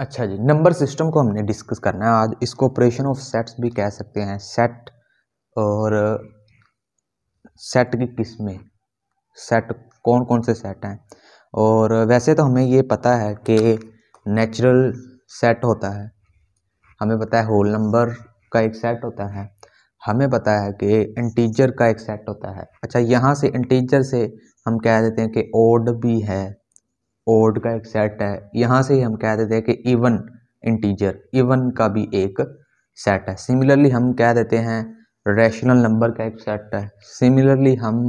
अच्छा जी number system को हमने डिस्कस करना है आज इसको ऑपरेशन ऑफ सेट्स भी कह सकते हैं सेट और सेट की किस्में सेट कौन कौन से सेट हैं और वैसे तो हमें ये पता है कि नेचुरल सेट होता है हमें पता है होल नंबर का एक सेट होता है हमें पता है कि इंटीजर का एक सेट होता है अच्छा यहाँ से इंटीजर से हम कह देते हैं कि ओड भी है ओड का एक सेट है यहाँ से ही हम कह देते हैं कि इवन इंटीजर इवन का भी एक सेट है सिमिलरली हम कह देते हैं रैशनल नंबर का एक सेट है सिमिलरली हम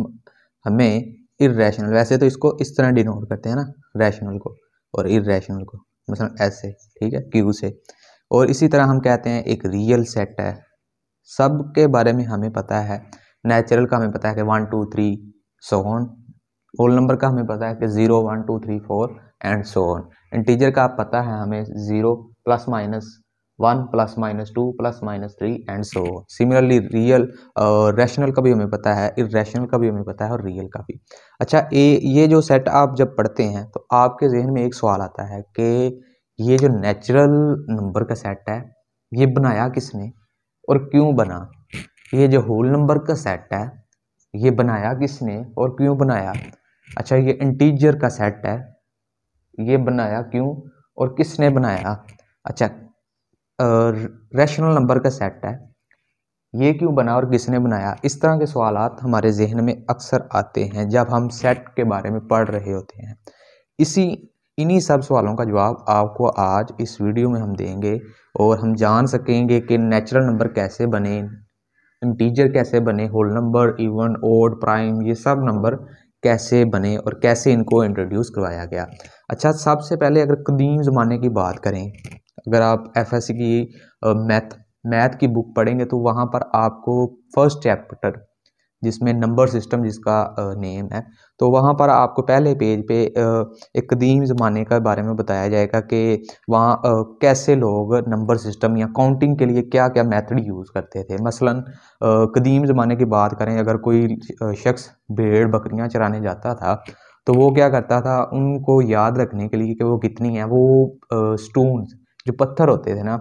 हमें इरेशनल वैसे तो इसको इस तरह डिनोट करते हैं ना रैशनल को और इरेशनल को मतलब ऐसे ठीक है क्यू से और इसी तरह हम कहते हैं एक रियल सेट है सब के बारे में हमें पता है नेचुरल का हमें पता है कि one two three so on whole number का हमें पता है कि zero one two three four and so on integer का पता है हमें zero plus minus one plus minus two plus minus three and so similarly real rational का भी हमें पता है रैशनल का भी हमें पता है और रियल का भी अच्छा ए ये जो सेट आप जब पढ़ते हैं तो आपके जहन में एक सवाल आता है कि ये जो नेचुरल नंबर का सेट है ये बनाया किसने और क्यों बना ये जो होल नंबर का सेट है ये बनाया किसने और क्यों बनाया अच्छा ये इंटीजर का सेट है ये बनाया क्यों और किसने बनाया अच्छा रैशनल नंबर का सेट है ये क्यों बना और किसने बनाया इस तरह के सवाल हमारे जहन में अक्सर आते हैं जब हम सेट के बारे में पढ़ रहे होते हैं इसी इन्हीं सब सवालों का जवाब आपको आज इस वीडियो में हम देंगे और हम जान सकेंगे कि नेचुरल नंबर कैसे बने इंटीजर कैसे बने whole number even odd prime ये सब नंबर कैसे बने और कैसे इनको इंट्रोड्यूस करवाया गया अच्छा सबसे पहले अगर कदीम ज़माने की बात करें अगर आप एफ की मैथ मैथ की बुक पढ़ेंगे तो वहाँ पर आपको फर्स्ट चैप्टर जिसमें नंबर सिस्टम जिसका नेम है तो वहाँ पर आपको पहले पेज पे एक कदीम ज़माने के बारे में बताया जाएगा कि वहाँ कैसे लोग नंबर सिस्टम या काउंटिंग के लिए क्या क्या मेथड यूज़ करते थे मसलन कदीम ज़माने की बात करें अगर कोई शख्स भेड़ बकरियाँ चराने जाता था तो वो क्या करता था उनको याद रखने के लिए कि वो कितनी है वो स्टोन जो पत्थर होते थे ना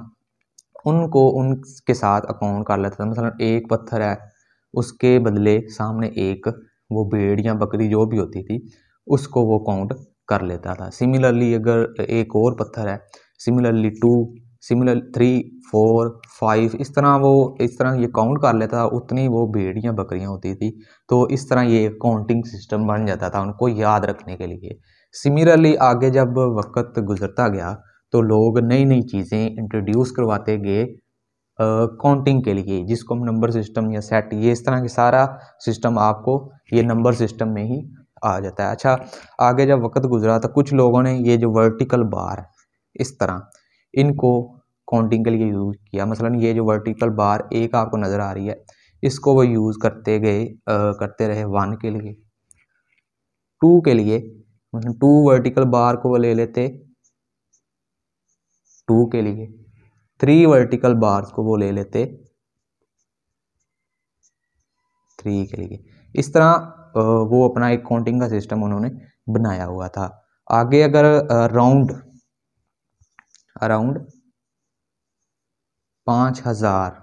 उनको उनके साथ अकाउंट कर लेता था मसलन एक पत्थर है उसके बदले सामने एक वो भेड़ या बकरी जो भी होती थी उसको वो काउंट कर लेता था सिमिलरली अगर एक और पत्थर है similarly two similar three four five इस तरह वो इस तरह ये काउंट कर लेता था उतनी वो भेड़ या बकरियाँ होती थी तो इस तरह ये काउंटिंग सिस्टम बन जाता था उनको याद रखने के लिए सिमिलरली आगे जब वक्त गुजरता गया तो लोग नई नई चीज़ें इंट्रोड्यूस करवाते गए काउंटिंग के लिए जिसको हम नंबर सिस्टम या सेट ये इस तरह के सारा सिस्टम आपको ये नंबर सिस्टम में ही आ जाता है अच्छा आगे जब वक्त गुजरा तो कुछ लोगों ने ये जो वर्टिकल बार इस तरह इनको काउंटिंग के लिए यूज़ किया मसलन ये जो वर्टिकल बार एक आपको नज़र आ रही है इसको वो यूज़ करते गए करते रहे वन के लिए टू के लिए मतलब टू वर्टिकल बार को वो ले लेते टू के लिए थ्री वर्टिकल बार्स को वो ले लेते थ्री के लिए इस तरह वो अपना एक काउंटिंग का सिस्टम उन्होंने बनाया हुआ था आगे अगर राउंड अराउंड पाँच हज़ार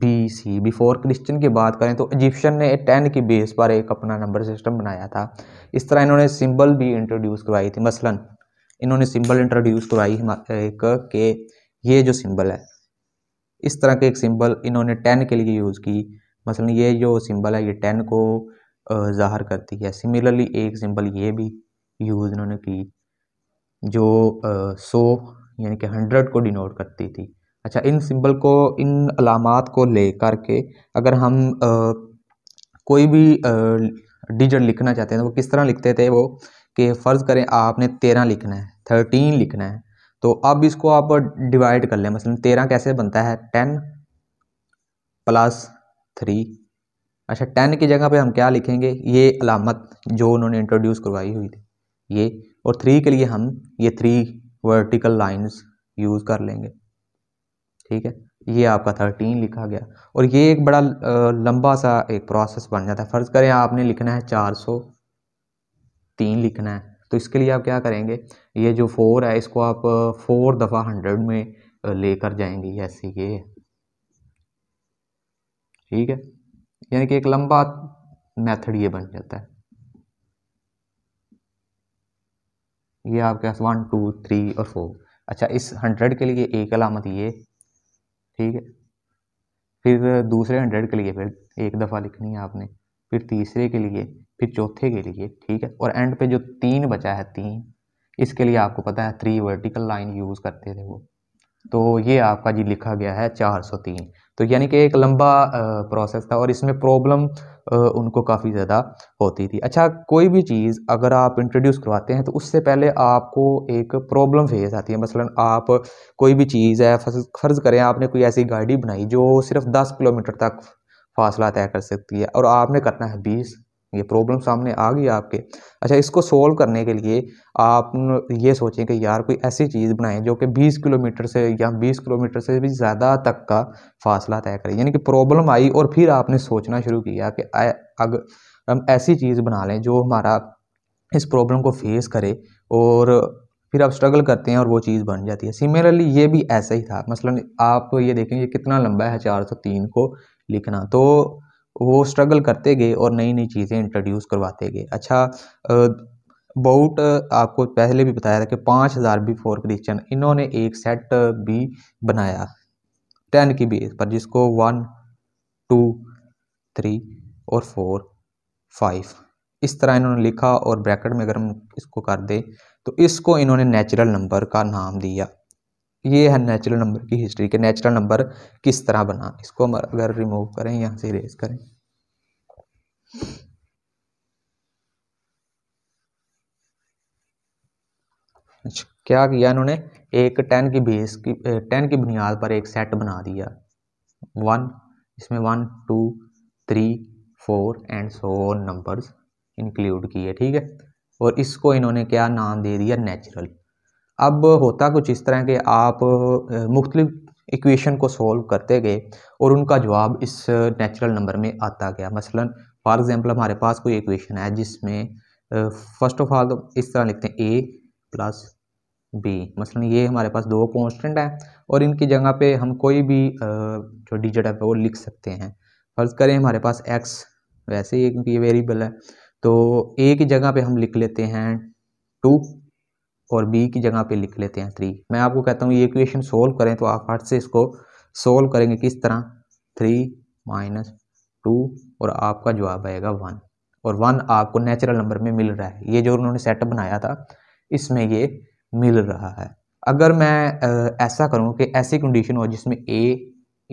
बी सी बिफोर क्रिश्चियन की बात करें तो इजिप्शियन ने टेन की बेस पर एक अपना नंबर सिस्टम बनाया था इस तरह इन्होंने सिंबल भी इंट्रोड्यूस करवाई थी मसलन इन्होंने सिंबल इंट्रोड्यूस करवाई एक के ये जो सिंबल है इस तरह के एक सिंबल इन्होंने टेन के लिए यूज़ की मसलन ये जो सिंबल है ये टेन को ज़ाहर करती है सिमिलरली एक सिंबल ये भी यूज़ इन्होंने की जो सौ यानी कि हंड्रेड को डिनोट करती थी अच्छा इन सिंबल को इन अलामत को ले करके अगर हम आ, कोई भी डिजिट लिखना चाहते हैं तो वो किस तरह लिखते थे वो कि फ़र्ज़ करें आपने तेरह लिखना है थर्टीन लिखना है तो अब इसको आप डिवाइड कर लें मसलन मतलब तेरह कैसे बनता है टेन प्लस थ्री अच्छा टेन की जगह पे हम क्या लिखेंगे ये अलामत जो उन्होंने इंट्रोड्यूस करवाई हुई थी ये और थ्री के लिए हम ये थ्री वर्टिकल लाइंस यूज़ कर लेंगे ठीक है ये आपका थर्टीन लिखा गया और ये एक बड़ा लंबा सा एक प्रोसेस बन जाता है फ़र्ज़ करें आपने लिखना है चार सौ तीन लिखना है तो इसके लिए आप क्या करेंगे ये जो फोर है इसको आप फोर दफ़ा हंड्रेड में लेकर जाएंगे ऐसे ये ठीक है यानी कि एक लंबा मेथड ये बन जाता है ये आपके पास वन टू थ्री और फोर अच्छा इस हंड्रेड के लिए एक अलामत ये ठीक है फिर दूसरे हंड्रेड के लिए फिर एक दफ़ा लिखनी है आपने फिर तीसरे के लिए फिर चौथे के लिए ठीक है और एंड पे जो तीन बचा है तीन इसके लिए आपको पता है थ्री वर्टिकल लाइन यूज़ करते थे वो तो ये आपका जी लिखा गया है 403 तो यानी कि एक लंबा प्रोसेस था और इसमें प्रॉब्लम उनको काफ़ी ज़्यादा होती थी अच्छा कोई भी चीज़ अगर आप इंट्रोड्यूस करवाते हैं तो उससे पहले आपको एक प्रॉब्लम फेस आती है मसलन आप कोई भी चीज़ है फ़र्ज़ करें आपने कोई ऐसी गाड़ी बनाई जो सिर्फ दस किलोमीटर तक फासला तय कर सकती है और आपने करना है बीस ये प्रॉब्लम सामने आ गई आपके अच्छा इसको सोल्व करने के लिए आप ये सोचें कि यार कोई ऐसी चीज़ बनाएं जो कि 20 किलोमीटर से या 20 किलोमीटर से भी ज़्यादा तक का फासला तय करें यानी कि प्रॉब्लम आई और फिर आपने सोचना शुरू किया कि अगर हम ऐसी चीज़ बना लें जो हमारा इस प्रॉब्लम को फेस करे और फिर आप स्ट्रगल करते हैं और वो चीज़ बन जाती है सिमिलरली ये भी ऐसा ही था मसलन आप ये देखेंगे कितना लंबा है तीन को लिखना तो वो स्ट्रगल करते गए और नई नई चीज़ें इंट्रोड्यूस करवाते गए अच्छा बहुत आपको पहले भी बताया था कि पाँच हज़ार फोर क्रिश्चन इन्होंने एक सेट भी बनाया टेन की बेस पर जिसको वन टू थ्री और फोर फाइव इस तरह इन्होंने लिखा और ब्रैकेट में अगर हम इसको कर दें तो इसको इन्होंने नेचुरल नंबर का नाम दिया ये है नेचुरल नंबर की हिस्ट्री के नेचुरल नंबर किस तरह बना इसको हम अगर रिमूव करें यहाँ से रेज करें अच्छा, क्या किया इन्होंने एक टेन की बेस की टेन की बुनियाद पर एक सेट बना दिया वन इसमें one two three four and so numbers include किए ठीक है और इसको इन्होंने क्या नाम दे दिया नेचुरल अब होता कुछ इस तरह के आप मुख्तलिफ इक्वेशन को सॉल्व करते गए और उनका जवाब इस नेचुरल नंबर में आता गया मसलन फॉर एग्ज़ाम्पल हमारे पास कोई इक्वेशन है जिसमें फ़र्स्ट ऑफ ऑल इस तरह लिखते हैं ए प्लस बी मसलन ये हमारे पास दो कॉन्स्टेंट हैं और इनकी जगह पे हम कोई भी जो डिजिट है वो लिख सकते हैं फ़र्ज़ करें हमारे पास एक्स वैसे ही एक वेरिएबल है तो ए की जगह पर हम लिख लेते हैं टू और बी की जगह पे लिख लेते हैं थ्री मैं आपको कहता हूँ ये इक्वेशन सोल्व करें तो आप हट से इसको सोल्व करेंगे किस तरह थ्री माइनस टू और आपका जवाब आएगा वन और वन आपको नेचुरल नंबर में मिल रहा है ये जो उन्होंने सेटअप बनाया था इसमें ये मिल रहा है अगर मैं ऐसा करूँ कि ऐसी कंडीशन हो जिसमें ए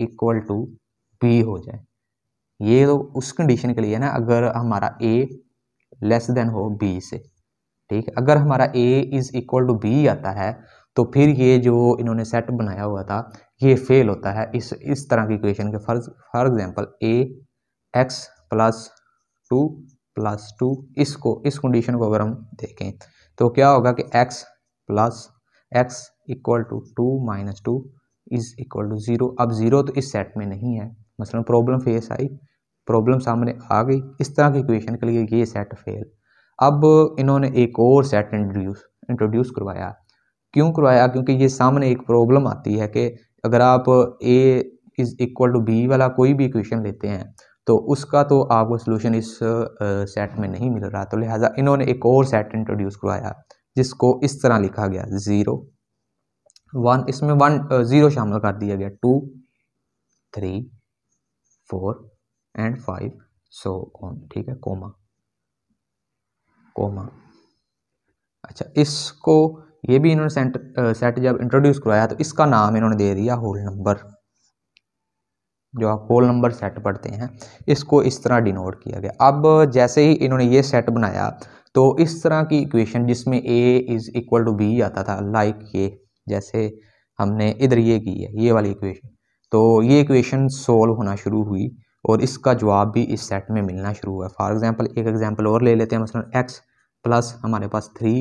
इक्वल टू बी हो जाए ये तो उस कंडीशन के लिए ना अगर हमारा ए लेस देन हो बी से ठीक अगर हमारा A is equal to B आता है तो फिर ये जो इन्होंने सेट बनाया हुआ था ये फेल होता है इस इस तरह की इक्वेशन के फर्ज for example A X plus two plus two इसको इस कंडीशन को अगर हम देखें तो क्या होगा कि X plus X equal to two minus two is equal to zero अब ज़ीरो तो इस सेट में नहीं है मसलन प्रॉब्लम फेस आई प्रॉब्लम सामने आ गई इस तरह की इक्वेशन के लिए ये सेट फेल अब इन्होंने एक और सेट इंट्रोड्यूस इंट्रोड्यूस करवाया क्यों करवाया क्योंकि ये सामने एक प्रॉब्लम आती है कि अगर आप A is equal to B वाला कोई भी इक्वेशन लेते हैं तो उसका तो आपको सोल्यूशन इस सेट में नहीं मिल रहा तो लिहाजा इन्होंने एक और सेट इंट्रोड्यूस करवाया जिसको इस तरह लिखा गया ज़ीरो वन इसमें वन ज़ीरो शामिल कर दिया गया two three four and five so on ठीक है कोमा कोमा अच्छा इसको ये भी इन्होंने सेंट सेट जब इंट्रोड्यूस करवाया तो इसका नाम इन्होंने दे दिया होल नंबर जो आप होल नंबर सेट पढ़ते हैं इसको इस तरह डिनोट किया गया अब जैसे ही इन्होंने ये सेट बनाया तो इस तरह की इक्वेशन जिसमें A is equal to B आता था लाइक ये जैसे हमने इधर ये की है ये वाली इक्वेशन तो ये इक्वेशन सोल्व होना शुरू हुई और इसका जवाब भी इस सेट में मिलना शुरू हुआ फॉर एग्जांपल एक एग्जांपल और ले लेते हैं मसलन एक्स प्लस हमारे पास थ्री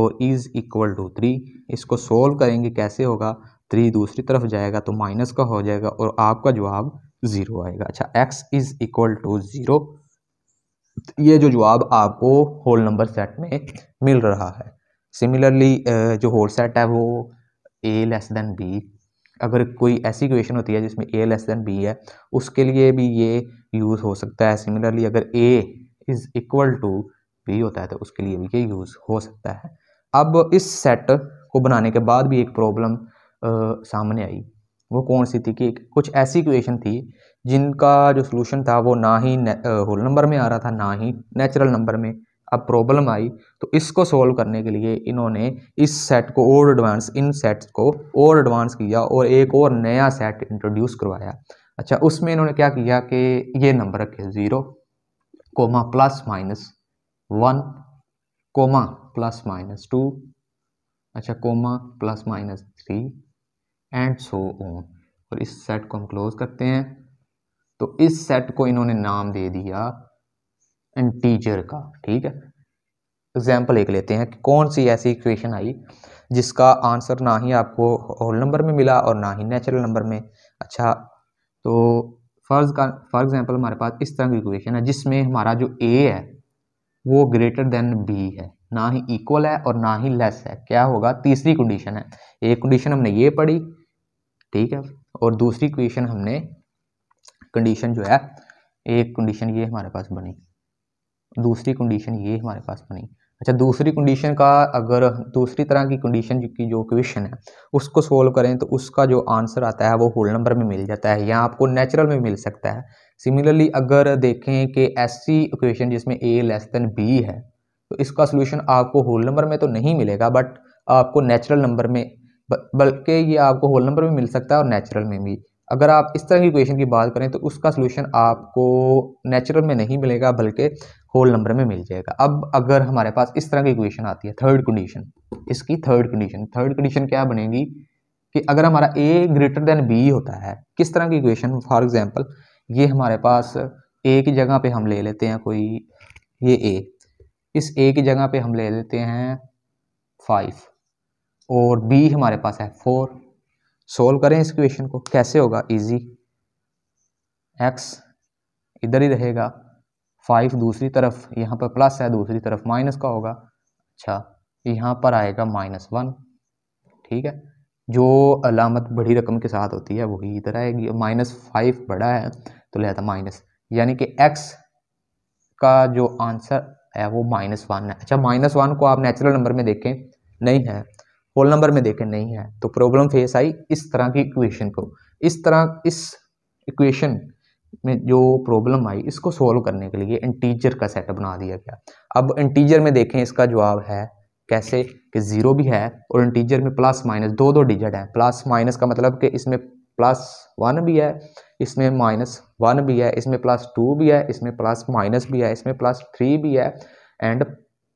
और इज़ इक्वल टू थ्री इसको सोल्व करेंगे कैसे होगा थ्री दूसरी तरफ जाएगा तो माइनस का हो जाएगा और आपका जवाब ज़ीरो आएगा अच्छा X is equal to zero ये जो जवाब आपको होल नंबर सेट में मिल रहा है सिमिलरली जो होल सेट है वो ए लेस देन बी अगर कोई ऐसी क्वेश्चन होती है जिसमें ए लेस देन बी है उसके लिए भी ये यूज़ हो सकता है सिमिलरली अगर ए इज़ इक्वल टू भी होता है तो उसके लिए भी ये यूज़ हो सकता है अब इस सेट को बनाने के बाद भी एक प्रॉब्लम सामने आई वो कौन सी थी कि कुछ ऐसी इक्वेशन थी जिनका जो सोल्यूशन था वो ना ही होल नंबर में आ रहा था ना ही नेचुरल नंबर में अब प्रॉब्लम आई तो इसको सॉल्व करने के लिए इन्होंने इस सेट को और एडवांस इन सेट्स को और एडवांस किया और एक और नया सेट इंट्रोड्यूस करवाया अच्छा उसमें इन्होंने क्या किया कि ये नंबर रखे zero comma plus minus one comma plus minus two अच्छा comma plus minus three and so on और इस सेट को हम क्लोज करते हैं तो इस सेट को इन्होंने नाम दे दिया इंटीजर का ठीक है एग्जाम्पल एक लेते हैं कि कौन सी ऐसी इक्वेशन आई जिसका आंसर ना ही आपको होल नंबर में मिला और ना ही नेचुरल नंबर में अच्छा तो फर्ज का फॉर एग्जांपल हमारे पास इस तरह की इक्वेशन है जिसमें हमारा जो ए है वो ग्रेटर देन बी है ना ही इक्वल है और ना ही लेस है क्या होगा तीसरी कंडीशन है एक कंडीशन हमने ये पढ़ी ठीक है और दूसरी क्वेश्चन हमने कंडीशन जो है एक कंडीशन ये हमारे पास बनी दूसरी कंडीशन ये हमारे पास बनी अच्छा दूसरी कंडीशन का अगर दूसरी तरह की कंडीशन की जो क्वेश्चन है उसको सोल्व करें तो उसका जो आंसर आता है वो होल नंबर में मिल जाता है या आपको नेचुरल में मिल सकता है सिमिलरली अगर देखें कि ऐसी इक्वेशन जिसमें ए लेस देन बी है तो इसका सोल्यूशन आपको होल नंबर में तो नहीं मिलेगा बट आपको नेचुरल नंबर में बल्कि ये आपको होल नंबर में मिल सकता है और नेचुरल में भी अगर आप इस तरह की इक्वेशन की बात करें तो उसका सोल्यूशन आपको नेचुरल में नहीं मिलेगा बल्कि होल नंबर में मिल जाएगा अब अगर हमारे पास इस तरह की इक्वेशन आती है थर्ड कंडीशन इसकी थर्ड कंडीशन थर्ड कंडीशन क्या बनेगी कि अगर हमारा ए ग्रेटर देन बी होता है किस तरह की इक्वेशन फॉर एग्जाम्पल ये हमारे पास ए की जगह पे हम ले लेते हैं कोई ये ए इस ए की जगह पे हम ले लेते हैं फाइव और बी हमारे पास है फोर सोल्व करें इस क्वेश्चन को कैसे होगा इजी एक्स इधर ही रहेगा फाइव दूसरी तरफ यहाँ पर प्लस है दूसरी तरफ माइनस का होगा अच्छा यहाँ पर आएगा माइनस वन ठीक है जो अलामत बड़ी रकम के साथ होती है वही इधर आएगी माइनस फाइव बड़ा है तो आता माइनस यानी कि एक्स का जो आंसर है वो माइनस वन है अच्छा माइनस वन को आप नेचुरल नंबर में देखें नहीं है होल नंबर में देखें नहीं है तो प्रॉब्लम फेस आई इस तरह की इक्वेशन को इस तरह इस इक्वेशन में जो प्रॉब्लम आई इसको सॉल्व करने के लिए इंटीजर का सेट बना दिया गया अब इंटीजर में देखें इसका जवाब है कैसे कि ज़ीरो भी है और इंटीजर में प्लस माइनस दो दो डिजिट हैं प्लस माइनस का मतलब कि इसमें प्लस वन भी है इसमें माइनस वन भी है इसमें प्लस टू भी है इसमें प्लस माइनस भी है इसमें प्लस थ्री भी है एंड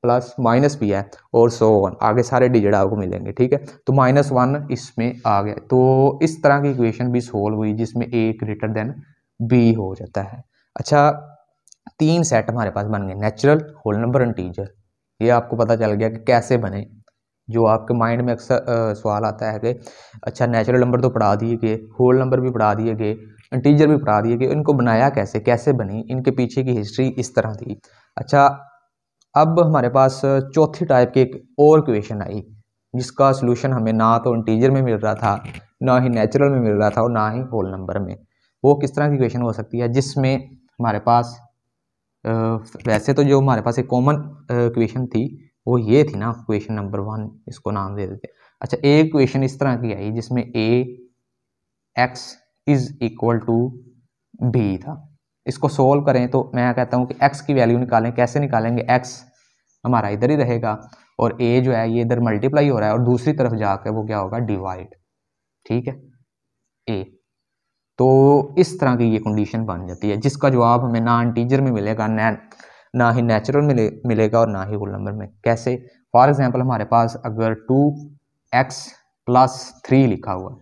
प्लस माइनस भी है और सो वन आगे सारे डिजिट आपको मिलेंगे ठीक है तो माइनस वन इसमें आ गया तो इस तरह की इक्वेशन भी सोल्व हुई जिसमें ए ग्रेटर देन बी हो जाता है अच्छा तीन सेट हमारे पास बन गए नेचुरल होल नंबर इंटीजर ये आपको पता चल गया कि कैसे बने जो आपके माइंड में अक्सर सवाल आता है कि अच्छा नेचुरल नंबर तो पढ़ा दिए गए होल नंबर भी पढ़ा दिए गए इंटीजर भी पढ़ा दिए गए इनको बनाया कैसे कैसे बनी इनके पीछे की हिस्ट्री इस तरह थी अच्छा अब हमारे पास चौथी टाइप की एक और क्वेश्चन आई जिसका सोल्यूशन हमें ना तो इंटीजर में मिल रहा था ना ही नेचुरल में मिल रहा था और ना ही होल नंबर में वो किस तरह की क्वेश्चन हो सकती है जिसमें हमारे पास वैसे तो जो हमारे पास एक कॉमन क्वेश्चन थी वो ये थी ना क्वेश्चन नंबर वन इसको नाम दे देते अच्छा एक क्वेश्चन इस तरह की आई जिसमें A X is equal to B था इसको सोल्व करें तो मैं कहता हूँ कि एक्स की वैल्यू निकालें कैसे निकालेंगे एक्स हमारा इधर ही रहेगा और ए जो है ये इधर मल्टीप्लाई हो रहा है और दूसरी तरफ जाकर वो क्या होगा डिवाइड ठीक है ए तो इस तरह की ये कंडीशन बन जाती है जिसका जवाब हमें ना इंटीजर में मिलेगा ना ना ही नेचुरल मिले मिलेगा और ना ही होल नंबर में कैसे फॉर एग्जांपल हमारे पास अगर टू एक्स प्लस थ्री लिखा हुआ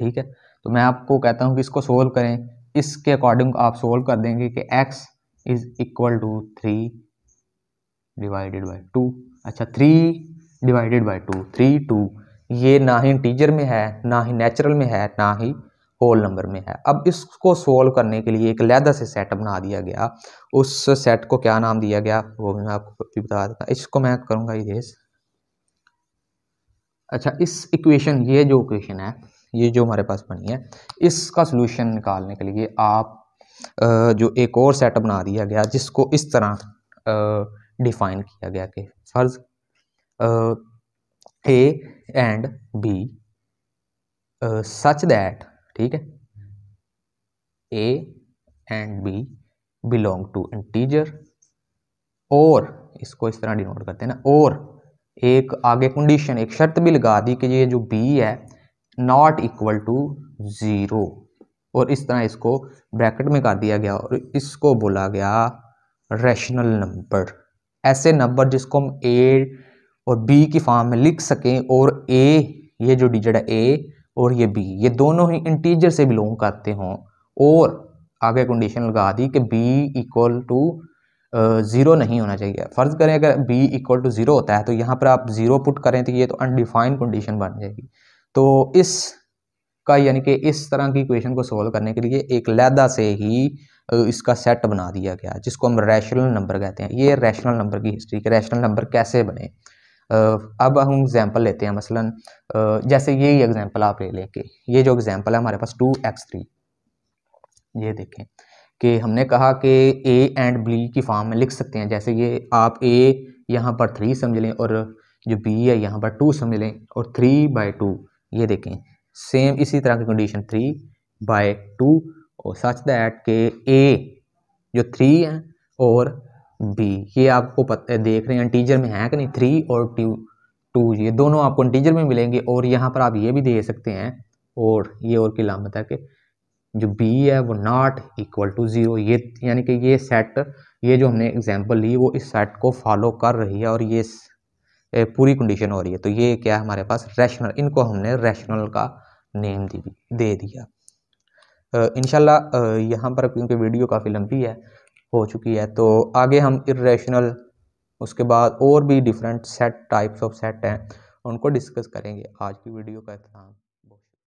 ठीक है तो मैं आपको कहता हूँ कि इसको सोल्व करें इसके अकॉर्डिंग आप सोल्व कर देंगे कि x is equal to three divided by two अच्छा three divided by two three two ये ना ही इंटीजर में है ना ही नेचुरल में है ना ही होल नंबर में है अब इसको सोल्व करने के लिए एक लहदा से सेट बना दिया गया उस सेट को क्या नाम दिया गया वो भी मैं आपको भी बता देता इसको मैं करूँगा ये अच्छा इस इक्वेशन ये जो इक्वेशन है ये जो हमारे पास बनी है इसका सोल्यूशन निकालने के लिए आप जो एक और सेटअप बना दिया गया जिसको इस तरह डिफाइन किया गया कि फर्ज A and B such that ठीक है A and B belong to integer और इसको इस तरह डिनोट करते हैं ना और एक आगे कंडीशन एक शर्त भी लगा दी कि ये जो बी है नॉट इक्वल टू ज़ीरो और इस तरह इसको ब्रैकेट में कर दिया गया और इसको बोला गया रैशनल नंबर ऐसे नंबर जिसको हम ए और बी की फॉर्म में लिख सकें और ए ये जो डिजिट है ए और ये बी ये दोनों ही इंटीजर से बिलोंग करते हों और आगे कंडीशन लगा दी कि बी इक्वल टू ज़ीरो नहीं होना चाहिए फ़र्ज़ करें अगर बी इक्वल टू ज़ीरो होता है तो यहाँ पर आप ज़ीरो पुट करें तो ये तो अनडिफाइंड कंडीशन बन जाएगी तो इस का यानी कि इस तरह की इक्वेशन को सॉल्व करने के लिए एक लैदा से ही इसका सेट बना दिया गया जिसको हम रैशनल नंबर कहते हैं ये रैशनल नंबर की हिस्ट्री के रैशनल नंबर कैसे बने अब हम एग्जांपल लेते हैं मसलन जैसे ये एग्जांपल आप ले लें कि ये जो एग्जांपल है हमारे पास टू एक्स थ्री ये देखें कि हमने कहा कि ए एंड बी की फॉर्म में लिख सकते हैं जैसे ये आप ए यहाँ पर थ्री समझ लें और जो बी है यहाँ पर टू समझ लें और थ्री बाई टू ये देखें सेम इसी तरह की कंडीशन थ्री बाय टू और सच दैट के ए जो थ्री है और बी ये आपको पता देख रहे हैं इंटीजर में है कि नहीं थ्री और टू टू ये दोनों आपको इंटीजर में मिलेंगे और यहाँ पर आप ये भी दे सकते हैं और ये और की लामत है कि जो बी है वो नॉट इक्वल टू ज़ीरो ये यानी कि ये सेट ये जो हमने एग्जांपल ली वो इस सेट को फॉलो कर रही है और ये पूरी कंडीशन हो रही है तो ये क्या है हमारे पास रैशनल इनको हमने रैशनल का नेम दी दे दिया इनशाला यहाँ पर क्योंकि वीडियो काफ़ी लंबी है हो चुकी है तो आगे हम इेशनल उसके बाद और भी different set types of set हैं उनको डिस्कस करेंगे आज की वीडियो का इतना